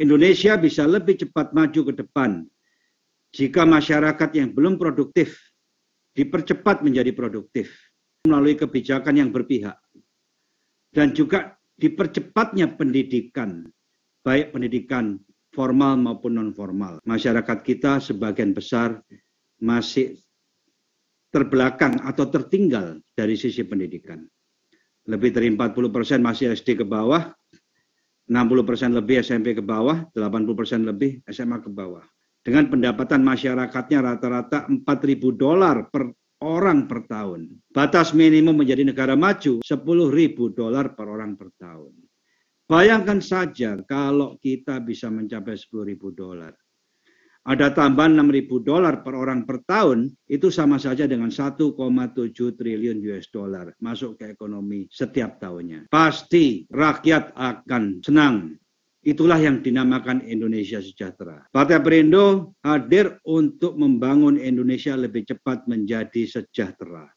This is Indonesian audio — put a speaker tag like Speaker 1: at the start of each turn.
Speaker 1: Indonesia bisa lebih cepat maju ke depan jika masyarakat yang belum produktif dipercepat menjadi produktif melalui kebijakan yang berpihak dan juga dipercepatnya pendidikan baik pendidikan formal maupun non formal. Masyarakat kita sebagian besar masih terbelakang atau tertinggal dari sisi pendidikan. Lebih dari 40 persen masih SD ke bawah, 60% lebih SMP ke bawah, 80% lebih SMA ke bawah. Dengan pendapatan masyarakatnya rata-rata 4.000 dolar per orang per tahun. Batas minimum menjadi negara maju 10.000 dolar per orang per tahun. Bayangkan saja kalau kita bisa mencapai 10.000 dolar ada tambahan 6.000 dolar per orang per tahun, itu sama saja dengan 1,7 triliun US dollar masuk ke ekonomi setiap tahunnya. Pasti rakyat akan senang. Itulah yang dinamakan Indonesia Sejahtera. Partai Perindo hadir untuk membangun Indonesia lebih cepat menjadi sejahtera.